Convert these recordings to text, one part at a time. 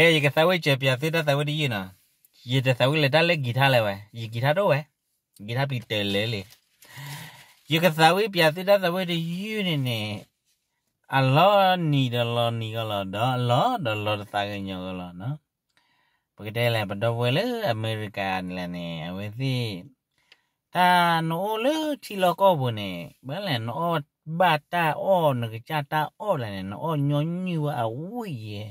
ကဲရေကသဝဲချပြစစ်တဲ့သဝဲဒီနာရေတဲ့သဝဲလက်တက်လက်ဂီတာလဲဝဲရေဂီတာတော့ဝဲဂီတာပြီးတယ်လေလေရေကသဝဲပြစစ်တဲ့သဝဲဒီယူနေနေအလောနီဒလောနီကလာဒါလောဒလောတာကညောကလာနော်ပကတဲ့လဲပတော်ဝဲလေအမေရိကန်လဲနေအဝဲစီတာနိုလေချီလကောဘုန်နေဘယ်လဲနော်ဘာတာအော်ငကြတာအော်လဲနော်ညောညူအဝူးရဲ့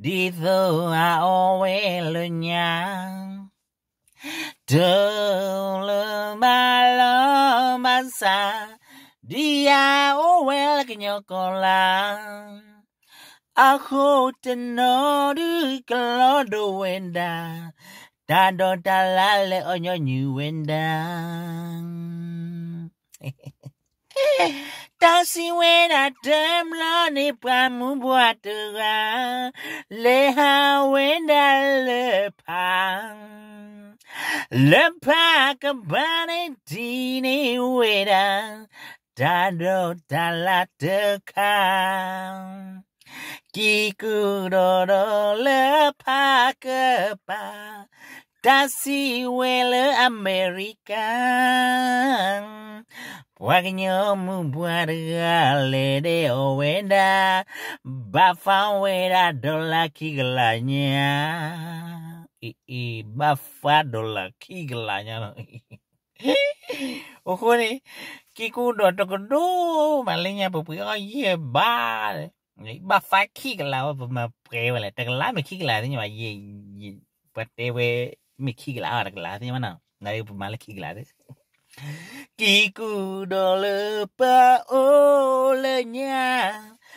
Diva oelunya. malo masa dia owel kenyokola. Aku tenodu kelodo wenda. Tado talale onyo nyu wenda. Tasi wera temla ni pamu buatera leha wenda lepa lepa kabane dini wera dado dalateka kikuroro lepa kepa tasi wela American. Wakinyomu bwara de owenda bafa wera dola kiglanya i bafa dola kiglanya do kikudo tokodo malinya pupu oye oh, ba bafa kigla oh, ma prevele tegla me kigla ni ma ye patewe me kigla oh, tegla kigla mana na pu mala kigla Kakiku dah lepas olehnya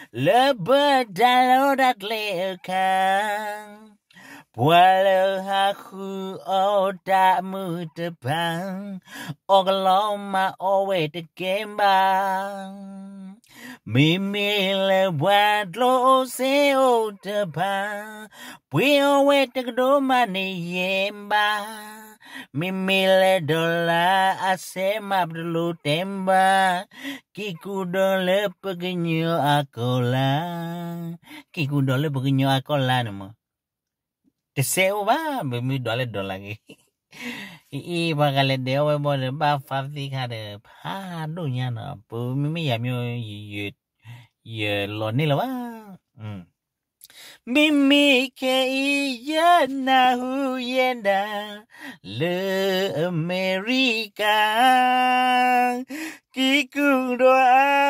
Lebat dalam dat lekang Walau aku otakmu tebang Ogloma owe tekembang Mimi lewat lo seo tebang Pui owe tekdomani yembang Mimile dola asema perlu tembak Kiku dole pegenyo akola Kiku dole pegenyo akola nama Deseo ba Mimi dole dola lagi Ii bakal dia we boleh ba fasi kare ha dunia na pu mimi ya mi ye ye lo ni lo hmm. Mimi ke iya na huyenda le America Kikundo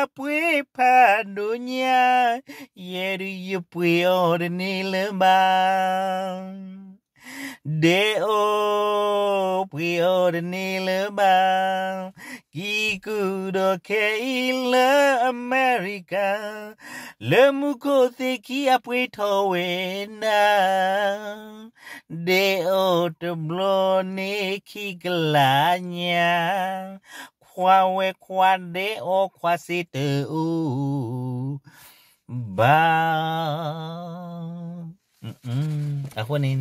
apwe panunya yeru yupwe ordini lema De o pwe ordini lema Kikundo ke ila America ลมุกโสิคีอภิทเวนาเดอตบลเนคิกลานญาควาเวควาเดอควาสิตูบาอืมอ่ะคนนี้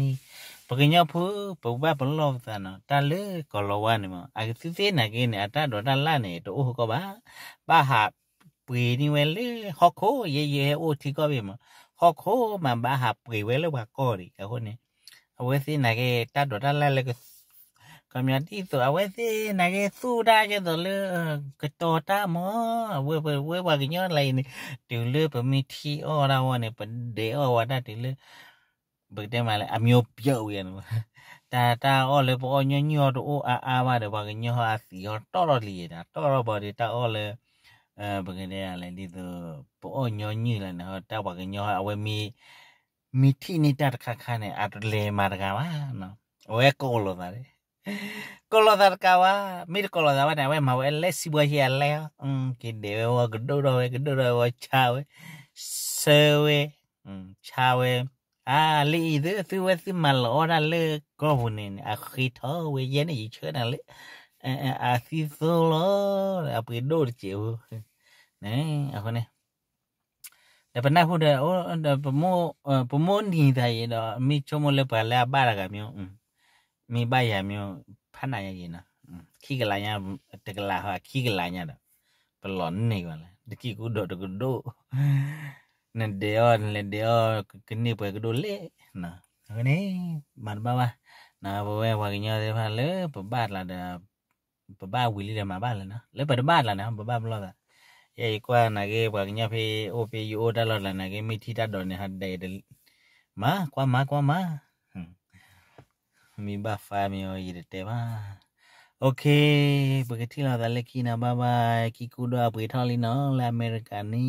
ปกิเพื่อปกบบาปนลอบสานะตาเลือกกลัววนนี้มั้งอาจจะเซีนักเองเนี่ยตาดอดานล่านี่ตัวอู้ก็บ้าบ้าหาปีนี่เวลเลฮอกโฮเยเยโอที่ก็เป็นมัฮอกโฮมันบ้าหาปีเวลเลว่ากอดิเอาคนนี้เอาไว้สินะเกตัดดด้าล้าเลยก็มำยันที่สุดเอาไว้สินะเกสู้ได้ค่ตัวเลือก็ัวตามอเว้ยเว้ยเว้ยว่ากันย้อนอะไรนี่เดวเลือกไปมีที่อ้อเราเนี่ยเป็นเดี๋ยวว่าได้เดวเลือกเบึกได้มาเลยอามิโอเปียวเวียนตาตาอ้อเลยพอกอ้อย้อน้อตัวอ้ออาอามาเดี๋ยวว่ากันย้อนอาสีอ้อนต่อรอลีนะต่อรอบอดีตาอ้อเลย à bà cái này là đi từ bỏ nhỏ như là nó tao bà cái nhỏ ở mi mi thi này ta khá khá này ở lề mà ra mà nó ôi cô lo đấy cô lo đó cả wa mi cô lo đó này mà vậy lấy xí bơi hiền à leo ừ cái đều cái đồ rồi cái đồ rồi chào ấy sơ ấy chào ấy à lì thứ thứ thứ mà lỡ ra lơ có vụ này à khi thở về giá này gì chưa nào lì así solo aprendió chivo ne ajone le pana huda o da pomo pomo ni da ye da mi chomo le pa la bara ga myo mi ba ya myo phana ya ye na khi ga la ya te ga la ha khi ga la ya da pelon ne ga la de ki ku do de ku do ne de on le de o kini pa ku do le na ajone man ba ba na bo we wa ga nya de ba le pa ba la da baba wili da mabala na le pada bala na baba bloga ya ikwa na ge bagnya pe op yu oda la la na ge mithi ta don ha de de ma kwa ma kwa ma mi ba fa mi o yire te ba okay bagati la da le kina baba kikudo apwe thali na la america ni